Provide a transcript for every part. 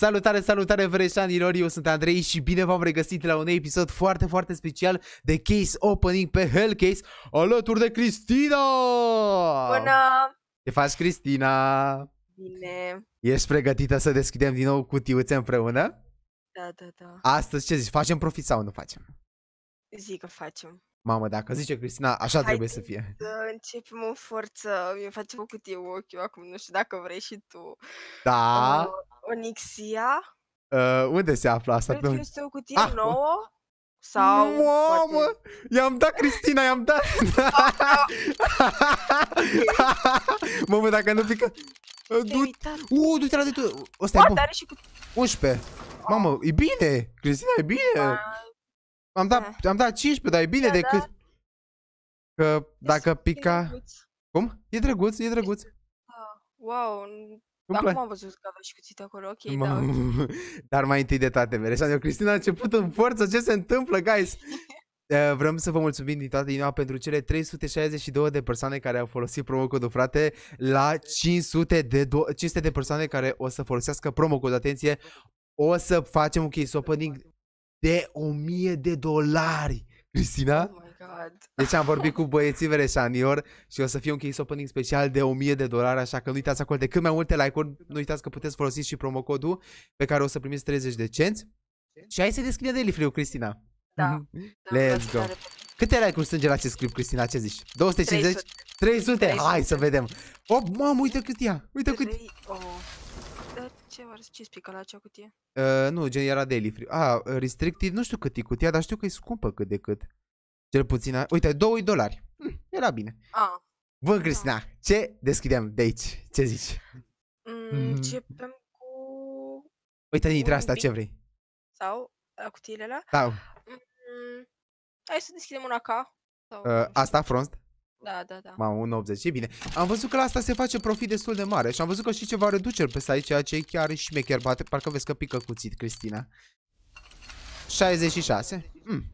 Salutare, salutare vreșanilor, eu sunt Andrei și bine v-am regăsit la un episod foarte, foarte special de case opening pe Hellcase alături de Cristina! Bună! Te faci, Cristina? Bine. Ești pregătită să deschidem din nou cutiuțe împreună? Da, da, da. Astăzi ce zici, facem profit sau nu facem? Zic că facem. Mamă, dacă zice Cristina, așa Hai trebuie să fie. Să începem o forță, mi-e facem cu tine ochiul acum, nu știu dacă vrei și tu. Da. Onixia. Uh, unde se află asta? Cred că este o cutie ah. nouă. Sau Mamă! Poate... I-am dat Cristina, i-am dat! Mamă, dacă nu pică... Uuu, uh, uh, du-te la de tu! Asta e bun! Și... 11! Mamă, e bine! Cristina, e bine! Da. Am dat, eh. am dat 15, dar e bine decât... Da. Că dacă pica... E Cum? E drăguț, e drăguț. Ah, wow, dar cum am văzut că aveți și cuțit acolo? Ok, da, Dar mai întâi de toate, Mereșan, eu Cristina a început în forță. Ce se întâmplă, guys? Eh, Vrem să vă mulțumim din toată inima pentru cele 362 de persoane care au folosit promo frate la 500 de, 500 de persoane care o să folosească promo Atenție, o să facem un case opening de 1000 de dolari. Cristina? Oh God. Deci am vorbit cu băieții vere senior și o să fie un case opening special de 1000 de dolari, așa că nu uitați acolo de cât mai multe like-uri, nu uitați că puteți folosi și promocodul pe care o să primiți 30 de cenți. Și hai să deschidem de lifliu, Cristina. Da. Mhm. da Let's go. Câte like-uri sunt la acest clip, Cristina? Ce zici? 250? 300. 300? 300. Hai să vedem. O, oh, mamă, uite cât ea. Uite cât. Oh. Ce ce spică la acea cutie? Uh, nu, gen era daily free. ah, restricted, nu știu cât e cutia, dar știu că e scumpă cât de cât. Cel puțin, uite, 2 dolari. Hm, era bine. Ah. Bun, da. Cristina, ah. ce deschidem de aici? Ce zici? Mm, mm. începem cu... Uite, dintre asta, ce vrei? Sau la cutiile alea? Da. Mm, hai să deschidem una ca. Sau, uh, asta, Frost? Da, da, da. Mamă, 1,80, e bine. Am văzut că la asta se face profit destul de mare și am văzut că și ceva reduceri pe site, ceea ce e chiar și bate, parcă vezi că pică cuțit, Cristina. 66? Mm,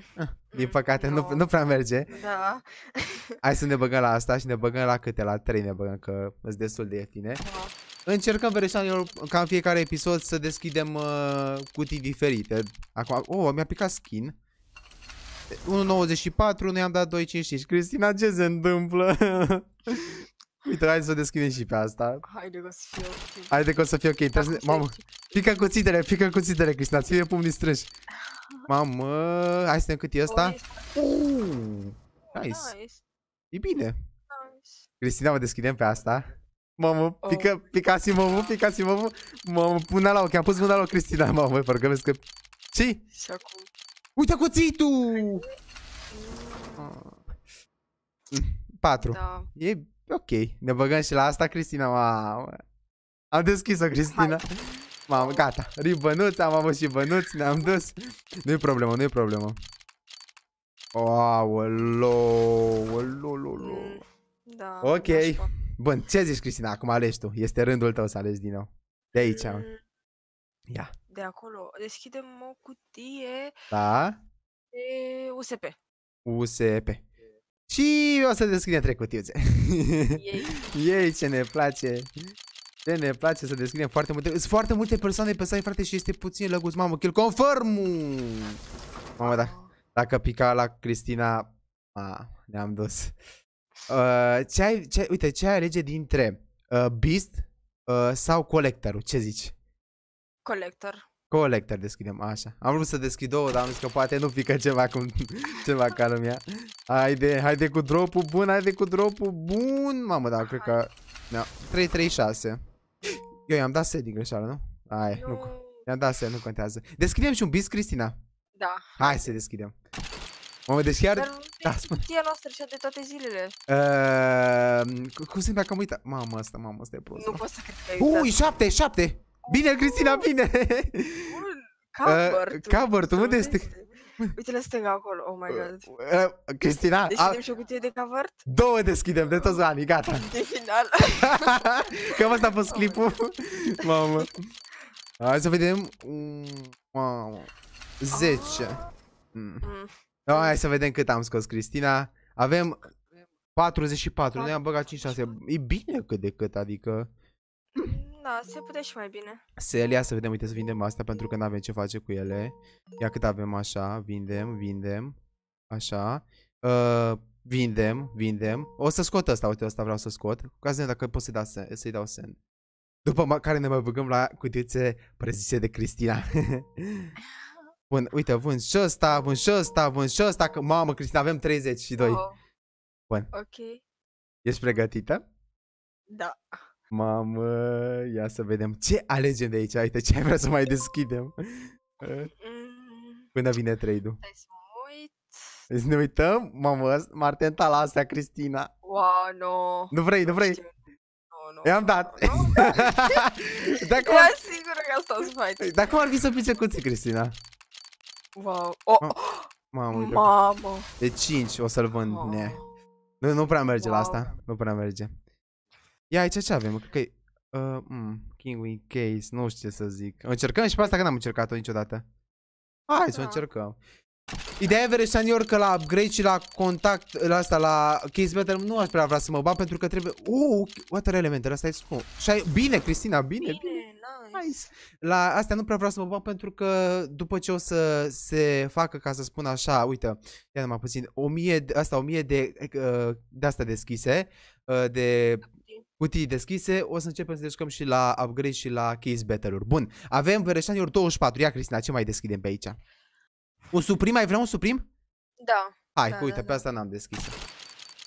Din mm. păcate, no. nu, nu prea merge. Da. Hai să ne băgăm la asta și ne băgăm la câte? La 3 ne băgăm, că sunt destul de ieftine. Da. Încercăm, vereșanilor, ca în fiecare episod să deschidem uh, cutii diferite. Acum, oh, mi-a picat skin. 1.94, noi am dat 2.55. Cristina, ce se întâmplă? Uite, hai să o și pe asta. Haide că o să fie ok. Haide că o să fie ok. Mamă, pică cuțitele, pică cuțitele, Cristina, ți-e pumnii strâși. Mamă, hai să ne cât e ăsta. Nice. E bine. Cristina, o deschidem pe asta. Mamă, pică, pică oh. picasi pică picasi mamă, pune la ochi, am pus mâna la Cristina, mamă, parcă vezi că... Ce? Și acum... Uite cuțitul! 4. Ah. Da. Păi ok, ne băgăm și la asta, Cristina, mamă. Am deschis-o, Cristina. Mamă, gata. Ribănuți, am avut și bănuți, ne-am dus. nu e problemă, nu e problemă. Aoleu, aoleu, Da. Ok. Da, Bun, ce zici, Cristina? Acum alegi tu. Este rândul tău să alegi din nou. De aici. Mm. Ia. De acolo. Deschidem o cutie. Da. De USP. USP. Și o să deschidem trei cutiuțe. Ei. ce ne place. Ce ne place să deschidem foarte multe. Sunt foarte multe persoane pe site, frate, și este puțin lăguț. Mamă, kill confirm Mamă, da. Dacă pica la Cristina... A, ne-am dus. Uh, ce ai, ce, uite, ce ai alege dintre uh, Beast uh, sau collector? Ce zici? Collector. Collector deschidem, așa. Am vrut să deschid două, dar am zis că poate nu pică ceva cum, ceva ca lumea. Haide, haide cu dropul bun, haide cu dropul bun. Mamă, da, cred că... Da, 6 Eu i-am dat set din greșeală, nu? Ai, nu. nu i-am dat set, nu contează. Deschidem și un bis, Cristina? Da. Hai să deschidem. Mamă, deci chiar... Dar da, spune. noastră și de toate zilele. Uh, cum se dacă am uitat? Mamă, asta, mamă, asta e prost. Nu pot să cred că ai Ui, exact- șapte, șapte! Bine, Cristina, bine! Cover. Uh, cover, tu unde este? Uite la stânga acolo, oh my god. Uh, uh Cristina? Deschidem a... și o cutie de cover? Două deschidem, de toți ani, gata. De final. Cam asta a fost oh clipul. Mamă. Hai să vedem. Mamă. 10. Mm. Mm. hai să vedem cât am scos, Cristina. Avem 44, 44, noi am băgat 5-6. E bine cât de cât, adică... Mm. Da, se putea și mai bine. Selia, să vedem, uite, să vindem astea pentru că nu avem ce face cu ele. Ia cât avem așa, vindem, vindem, așa. Uh, vindem, vindem. O să scot asta, uite, asta vreau să scot. Cu să dacă pot să-i da sen, să dau send. După care ne mai băgăm la cutiuțe prezise de Cristina. Bun, uite, vând și ăsta, vând și ăsta, vând și ăsta, că mamă, Cristina, avem 32. Oh. Bun. Ok. Ești pregătită? Da. Mamă, ia să vedem ce alegem de aici. Uite ce ai vrea să mai deschidem. Până vine trade-ul. să deci ne uităm, mamă, m-ar tenta la astea, Cristina. Wow, no. Nu vrei, nu vrei. Nu, nu. I-am dat. Nu, Era sigură că asta o să faci. Păi, dar cum ar fi să pice cuții, Cristina? Wow. Oh. Mamă, mamă. De 5 o să-l vând, ne. Nu, nu prea merge la asta, nu prea merge. Ia aici ce avem? Cred că e... Uh, mm, King in case, nu știu ce să zic. Încercăm și pe asta că n-am încercat-o niciodată. Hai să o da. încercăm. Ideea e senior că la upgrade și la contact, la asta, la case metal, nu aș prea vrea să mă bag pentru că trebuie... Uh, what are elementele, asta e scum. Și ai... Bine, Cristina, bine, bine. bine. Nice. La astea nu prea vreau să mă bag pentru că după ce o să se facă, ca să spun așa, uite, ia numai puțin, 1000, asta, 1000 de, uh, de astea deschise, uh, de cutii deschise, o să începem să deschidem și la upgrade și la case battle-uri. Bun, avem Vereșaniuri 24. Ia, Cristina, ce mai deschidem pe aici? Un suprim? Ai vrea un suprim? Da. Hai, da, uite, da, pe da. asta n-am deschis.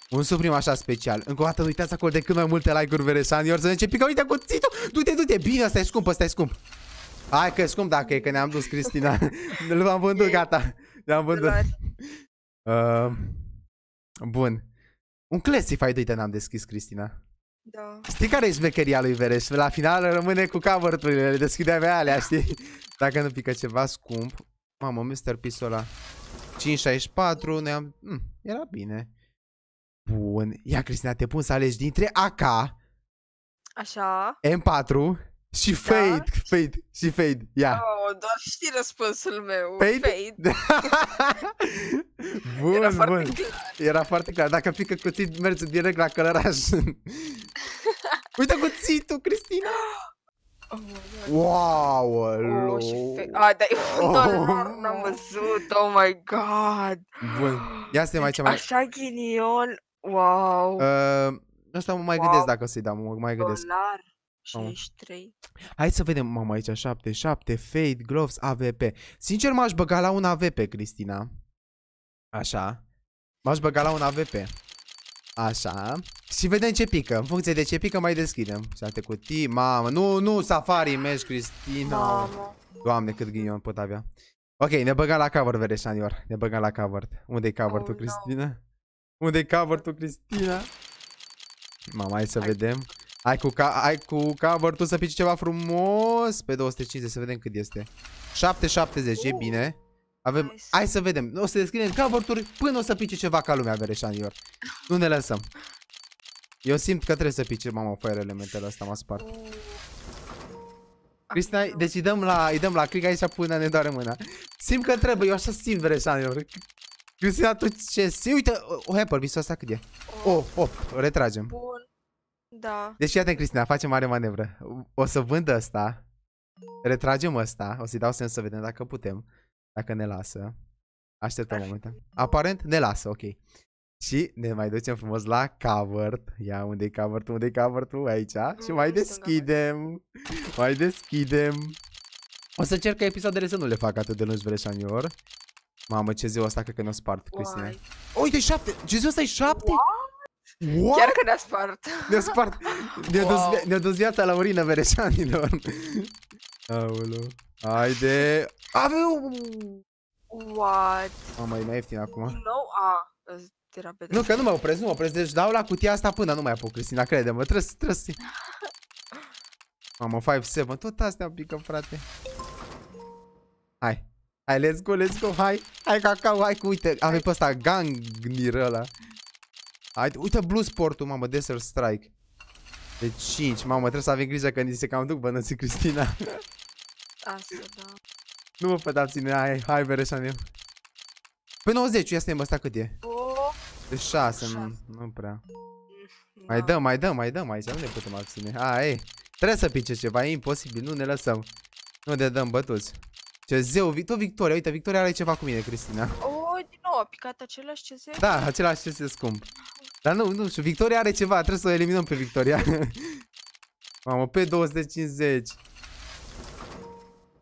Un suprim așa special. Încă o dată uitați acolo de cât mai multe like-uri Vereșaniuri să ne începi că uite cuțitul. Du-te, du-te. Bine, ăsta e scump, ăsta e scump. Hai că e scump dacă e, că ne-am dus Cristina. L-am vândut, gata. L-am vândut. Uh, bun. Un classified, uite, n-am deschis, Cristina. Da. Știi care e zmecheria lui Veres? La final rămâne cu cover-urile, le deschide pe alea, da. știi? Dacă nu pică ceva scump. Mamă, Mr. Pisul ăla. 564, ne-am... Mm, era bine. Bun. Ia, Cristina, te pun să alegi dintre AK... Așa... M4... Și da? fade, da? fade, și fade, ia. Yeah. Oh, doar știi răspunsul meu, fade. fade. bun, Era bun. Foarte clar. Era foarte clar. Dacă pică cuțit, merge direct la călăraș. Uite cuțitul, Cristina! Oh, wow, alo. Oh, și ah, dar e un oh. am văzut, oh my god. Bun, ia să mai ce mai... Deci, așa ghinion, wow. Uh, asta mă mai wow. gândesc dacă o să-i dau, mă mai gândesc. Dolar. 63. Hai să vedem, mamă, aici 77, Fade, Gloves, AVP. Sincer, m-aș băga la un AVP, Cristina. Așa. M-aș băga la un AVP. Așa. Și vedem ce pică. În funcție de ce pică, mai deschidem. Șapte cutii, mamă. Nu, nu, safari, mergi, Cristina. Mamă. Doamne, cât ghinion pot avea. Ok, ne băgăm la cover, Vereșanior. Ne băgăm la cover. Unde-i cover oh, tu, Cristina? No. Unde-i cover tu, Cristina? Mama, hai să hai. vedem. Hai cu, ca hai cu cover tu să pici ceva frumos pe 250, să vedem cât este. 770, uh, e bine. Avem, nice. hai să vedem. O să deschidem cover până o să pice ceva ca lumea, vereșanilor. Nu ne lăsăm. Eu simt că trebuie să pice mama fără elementele astea, m-a spart. Uh. Cristina, deci îi dăm la, îi dăm la click aici până ne doare mâna. Simt că trebuie, eu așa simt vereșanilor. Cristina, tu ce? Uite, o, o Happer, visul asta cât e? Oh, oh, retragem. Bun. Da. Deci iată Cristina, facem mare manevră. O să vând asta. Retragem asta. O să-i dau sens să vedem dacă putem. Dacă ne lasă. Așteptăm un momentul. Aparent ne lasă, ok. Și ne mai ducem frumos la cover. Ia, unde e cover unde e covered aici? Nu, și mai deschidem. Mai deschidem. O să încerc ca episoadele să nu le fac atât de lungi vreșanior. Mamă, ce zeu asta cred că ne-o spart, Cristina. uite, șapte! Ce zeu ăsta e șapte? What? What? Chiar că ne-a spart. Ne-a spart. Ne-a wow. dus, ne dus viața la urină vereșanilor. Aolo. Haide. Aveu! What? Mama, e mai ieftin acum. No, a. Terapeut. nu, că nu mă opresc, nu mă opresc. Deci dau la cutia asta până nu mai apuc, Cristina, crede-mă. Trebuie să, trebuie Mamă, 5-7, tot astea pică, frate. Hai. Hai, let's go, let's go, hai. Hai, cacao, hai, cu, uite, avem pe ăsta, gangnir ăla. Hai, uite Blue sportul, mamă, Desert Strike. De 5, mamă, trebuie să avem grijă că ni se cam duc bănății Cristina. Asta, da. Nu mă pădam ține, hai, hai să ne. Pe 90, ia să ne asta cât e? Oh. De 6, nu, nu prea. Mm, da. Mai dăm, mai dăm, mai dăm aici, nu ne putem abține. A, ei, trebuie să pice ceva, e imposibil, nu ne lăsăm. Nu ne dăm bătuți. Ce zeu, tot Victoria, uite, Victoria are ceva cu mine, Cristina. Oh, din nou, a picat același ce zeu? Da, același ce scump. Dar nu, nu știu, Victoria are ceva, trebuie să o eliminăm pe Victoria. Mamă, pe 250.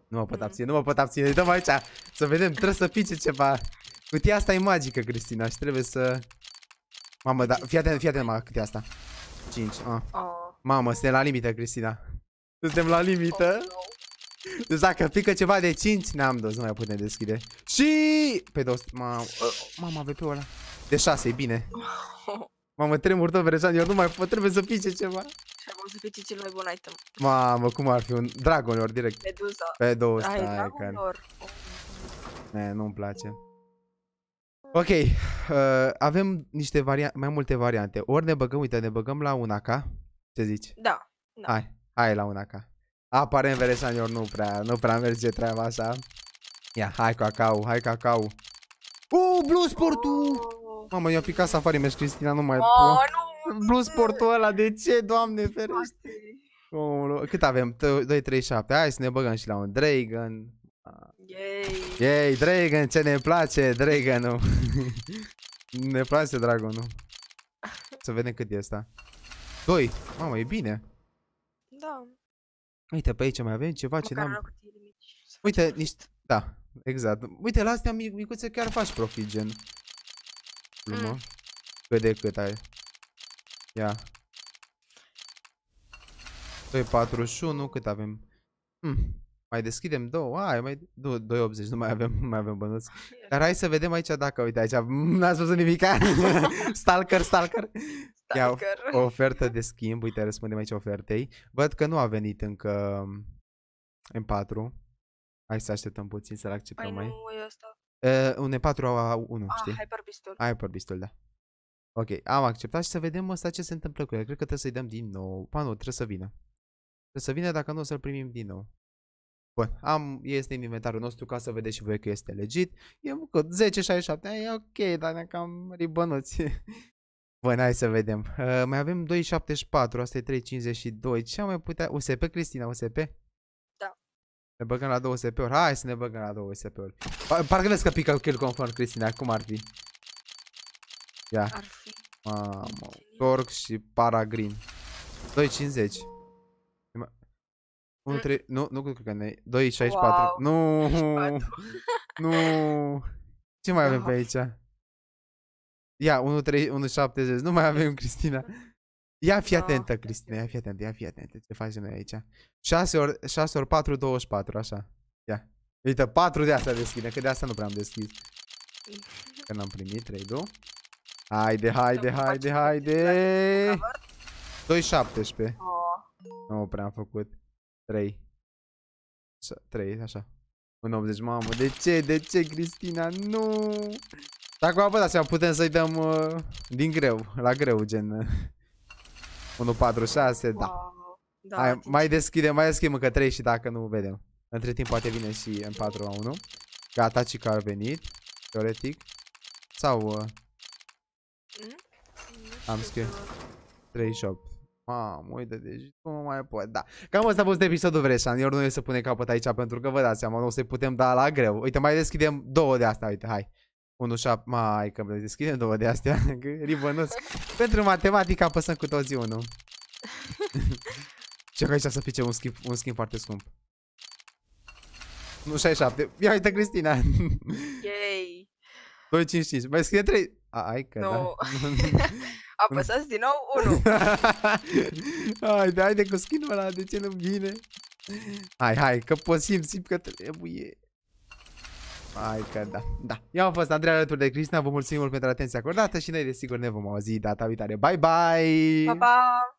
Nu mă pot abține, nu mă pot abține, dăm aici Să vedem, trebuie să pice ceva Cutia asta e magică, Cristina, și trebuie să... Mamă, da, fii atent, fii atent, mă, cutia asta 5, a ah. Mamă, suntem la limită, Cristina Suntem la limită oh, Deci dacă pică ceva de 5, n-am dus, nu mai putem deschide Și... Pe 200, mamă, mamă, VP-ul ăla de 6, bine. Mamă, tremur tot Berezan, eu nu mai pot, trebuie să pice ceva. Trebuie să pice cel mai bun item. Mamă, cum ar fi un Dragon Lord direct. Pe două stai, care. Ne, nu-mi place. Ok, uh, avem niște variante, mai multe variante. Ori ne băgăm, uite, ne băgăm la una ca. Ce zici? Da. da. Hai, hai la una ca. Aparent eu nu prea, nu prea merge treaba asta. Ia, hai cacao, hai cacao. Oh, uh, blue sportul! Mamă, i-a picat safari mesh, Cristina, nu mai... Mă, nu! Blue sportul ăla, de ce, doamne ferește? cât avem? 2, 3, 7. Hai să ne băgăm și la un Dragon. Yay! Yay, Dragon, ce ne place Dragon-ul. ne place Dragon-ul. Să vedem cât e asta. 2. Mamă, e bine. Da. Uite, pe aici mai avem ceva Măcar ce n-am... Uite, niște... Da, exact. Uite, la astea micuțe chiar faci profit, gen glumă. Mm. Cât de cât ai. Ia. 241, cât avem? Hm. Mai deschidem două, ai, mai Nu, 280, nu mai avem, nu mai avem bănuți. Dar hai să vedem aici dacă, uite aici, n-ați văzut nimic. stalker, stalker. Stalker. Ia, o ofertă de schimb, uite, răspundem aici ofertei. Văd că nu a venit încă M4. Hai să așteptăm puțin să-l acceptăm păi mai. Nu, ăsta. Uh, un E4 A1, ah, știi? Hyper Pistol. Hyper Pistol, da. Ok, am acceptat și să vedem asta ce se întâmplă cu el. Cred că trebuie să-i dăm din nou. Pa, nu, trebuie să vină. Trebuie să vină dacă nu o să-l primim din nou. Bun, am, este în inventarul nostru ca să vedeți și voi că este legit. E cu 10 6, 7, e ok, dar ne cam ribănuți. Bun, hai să vedem. Uh, mai avem 2.74, asta e 3.52. Ce am mai putea? USP, Cristina, USP? Ne băgăm la două SP-uri. Hai să ne băgăm la două SP-uri. Parcă vezi că pică kill confirm, Cristina. Cum ar fi? Ia. Ar fi. Mamă. Torc și para green. 2.50. 1, 3, nu, nu cred că ne 2.64. Wow. Nu! 64. nu! Ce mai avem pe da. aici? Ia, 1, 3, 1, 70 Nu mai avem, Cristina. Ia fi ah, atentă, oh, Cristina, ia fi atentă, ia fi atentă ce facem noi aici. 6 ori, 6 ori 4, 24, așa. Ia. Uite, 4 de asta deschide, că de asta nu prea am deschis. Că n-am primit 3, 2. Haide, haide, haide, haide. 2, 17. Oh. Nu prea am făcut. 3. 3, așa. Un 80, mamă. De ce, de ce, Cristina? Nu! Dacă vă dați seama, putem să-i dăm uh, din greu, la greu, gen. Uh, 1, 4, 6, da. Wow. da Hai, deci- mai deschidem, mai deschidem încă 3 și dacă nu vedem. Între timp poate vine și în 4 la 1. Gata, ci că a venit, teoretic. Sau... Uh, mm? Am scris 38. Mamă, uite, deci nu mai pot, da. Cam asta a fost episodul Vreșan, eu nu e să pune capăt aici pentru că vă dați seama, nu o să-i putem da la greu. Uite, mai deschidem două de asta, uite, hai. 1-7, mai că deschidem două de astea, ribănuț. Pentru matematică apăsăm cu toți 1. Ce că aici să fie un schimb, un schimb foarte scump. Nu 67. Ia uite Cristina. Yay. 2, 5, 5. Mai scrie 3. A, Ai că no. da. Apăsați din nou 1. haide, haide cu skin ăla, de ce nu vine? Hai, hai, că poți simți simt că trebuie. Hai că da, da. Eu am fost Andrei alături de Cristina, vă mulțumim mult pentru atenția acordată și noi desigur ne vom auzi data viitoare. Bye, bye! Pa, pa!